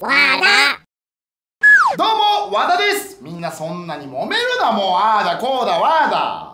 和田どうも和田ですみんなそんなに揉めるなもうああだこうだわだ